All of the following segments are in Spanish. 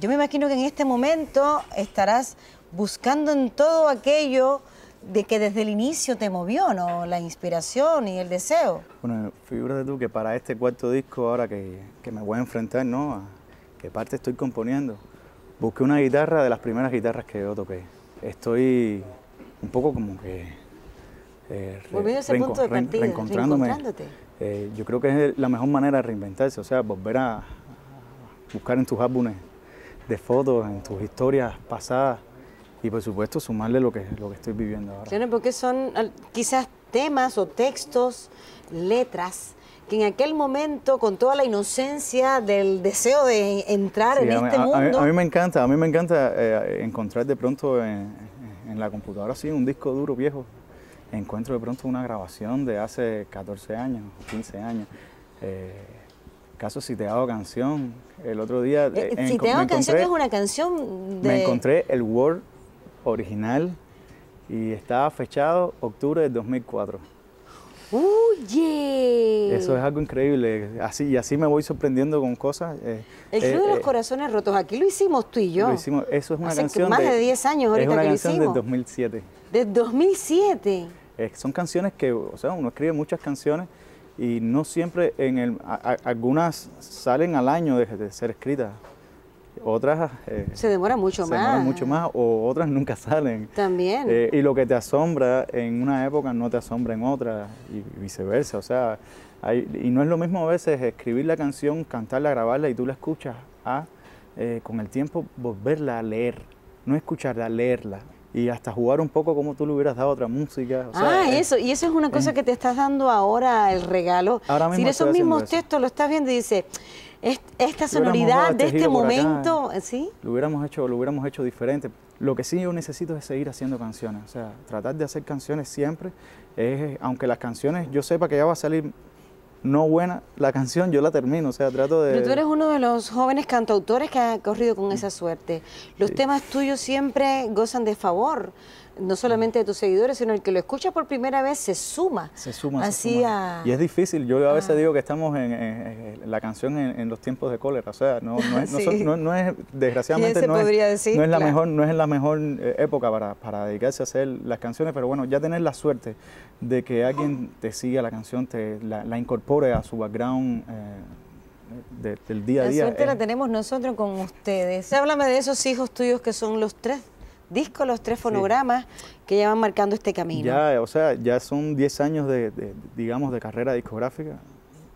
Yo me imagino que en este momento estarás buscando en todo aquello de que desde el inicio te movió, ¿no? La inspiración y el deseo. Bueno, figúrate tú que para este cuarto disco ahora que, que me voy a enfrentar, ¿no? qué parte estoy componiendo. Busqué una guitarra de las primeras guitarras que yo toqué. Estoy un poco como que... Eh, Volviendo a ese punto de partida, reencontrándome. reencontrándote. Eh, yo creo que es la mejor manera de reinventarse, o sea, volver a buscar en tus álbumes de fotos, en tus historias pasadas y por supuesto sumarle lo que, lo que estoy viviendo ahora. porque son quizás temas o textos, letras, que en aquel momento, con toda la inocencia del deseo de entrar en este a, mundo... A mí, me encanta, a mí me encanta eh, encontrar de pronto en, la computadora, sí, un disco duro viejo, encuentro de pronto una grabación de hace 14 años, 15 años. Eh, caso si te hago canción, el otro día... Eh, eh, si te hago canción es una canción Me encontré el Word original y estaba fechado octubre del 2004. uy Eso es algo increíble. Así, y así me voy sorprendiendo con cosas. Eh, el Club de los Corazones Rotos, aquí lo hicimos tú y yo. Lo hicimos. Eso es una Hace canción. Más de, 10 años ahorita es una canción del 2007. ¿Del 2007? son canciones que, o sea, uno escribe muchas canciones y no siempre en el, algunas salen al año de, ser escritas. Otras eh, se demora mucho más. mucho más o otras nunca salen. También. Eh, y lo que te asombra en una época no te asombra en otra y viceversa. O sea, y no es lo mismo a veces escribir la canción, cantarla, grabarla y tú la escuchas a eh, con el tiempo volverla a leer, no escucharla, leerla y hasta jugar un poco como tú le hubieras dado otra música. ah, eso, y eso es una cosa que te estás dando ahora el regalo. Ahora mismo si esos mismos textos lo estás viendo y dices, esta sonoridad de este momento, eh, ¿sí? Lo hubiéramos, hecho, lo hubiéramos hecho diferente. Lo que sí yo necesito es seguir haciendo canciones, o sea, tratar de hacer canciones siempre, aunque las canciones yo sepa que ya va a salir no buena la canción, yo la termino, o sea, trato de... Pero tú eres uno de los jóvenes cantautores que ha corrido con esa suerte. Los temas tuyos siempre gozan de favor no solamente de tus seguidores, sino el que lo escucha por primera vez se suma. Se suma. Y es difícil, yo a veces ah. digo que estamos en, la canción en, los tiempos de cólera, o sea, no, es, desgraciadamente, no es, la mejor, no es la mejor eh, época para, dedicarse a hacer las canciones, pero bueno, ya tener la suerte de que alguien te siga la canción, te, la, incorpore a su background. Eh, del día a día. La suerte la tenemos nosotros con ustedes. Háblame de esos hijos tuyos que son los tres ...disco, los tres fonogramas que ya van marcando este camino. Ya, o sea, ya son 10 años de, digamos, de carrera discográfica.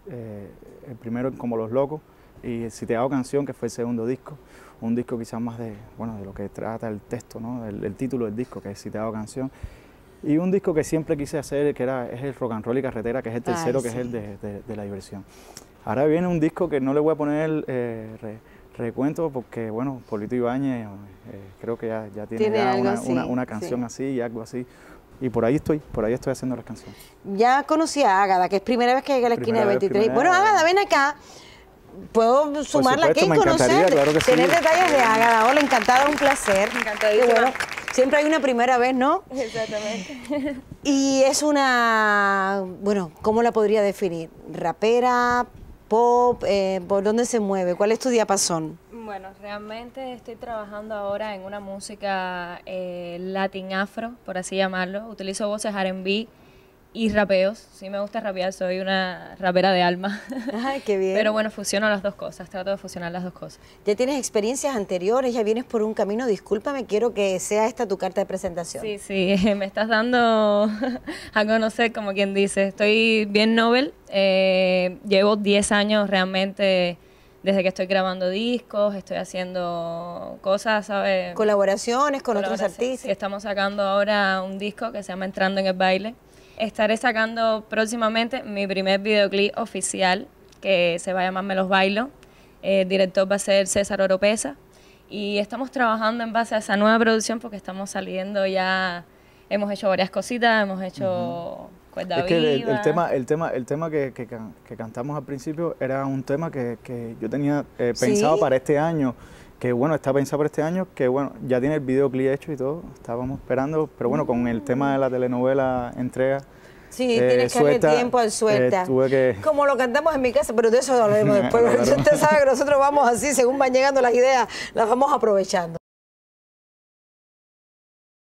Eh, el primero como Los Locos y Si te hago canción, que fue el segundo disco. Un disco quizás más de, bueno, de lo que trata el texto, ¿no? El, título del disco, que es Si te canción. Y un disco que siempre quise hacer, que era, es el Rock and Roll y Carretera, que es el tercero, que es el de, la diversión. Ahora viene un disco que no le voy a poner... el... Eh, recuento porque, bueno, Polito Ibañez, eh, creo que ya, tiene, una, canción así y algo así. Y por ahí estoy, por ahí estoy haciendo las canciones. Ya conocí a Ágada, que es primera vez que llega a la esquina de 23. bueno, Ágada, ven acá. Puedo sumarla aquí y conocer, claro sí. tener detalles de Ágada. Hola, encantada, un placer. Bueno, siempre hay una primera vez, ¿no? Exactamente. Y es una, bueno, ¿cómo la podría definir? Rapera, pop? Eh, ¿Por dónde se mueve? ¿Cuál es tu diapasón? Bueno, realmente estoy trabajando ahora en una música eh, latin afro, por así llamarlo. Utilizo voces R&B, y rapeos. Sí me gusta rapear, soy una rapera de alma. Ay, qué bien. Pero bueno, fusiono las dos cosas, trato de fusionar las dos cosas. Ya tienes experiencias anteriores, ya vienes por un camino, discúlpame, quiero que sea esta tu carta de presentación. Sí, sí, me estás dando a conocer, como quien dice. Estoy bien Nobel, eh, llevo 10 años realmente desde que estoy grabando discos, estoy haciendo cosas, ¿sabes? Colaboraciones con otros artistas. estamos sacando ahora un disco que se llama Entrando en el Baile, Estaré sacando próximamente mi primer videoclip oficial que se va a llamar Me los bailo. El director va a ser César Oropesa y estamos trabajando en base a esa nueva producción porque estamos saliendo ya hemos hecho varias cositas, hemos hecho es que El, tema, el tema, el tema que, que, cantamos al principio era un tema que, que yo tenía eh, pensado para este año que bueno, está pensado para este año, que bueno, ya tiene el videoclip hecho y todo, estábamos esperando, pero bueno, con el tema de la telenovela entrega. Sí, eh, que suelta, tiempo al eh, suelta. Como lo cantamos en mi casa, pero de eso hablaremos después. Usted sabe que nosotros vamos así, según van llegando las ideas, las vamos aprovechando.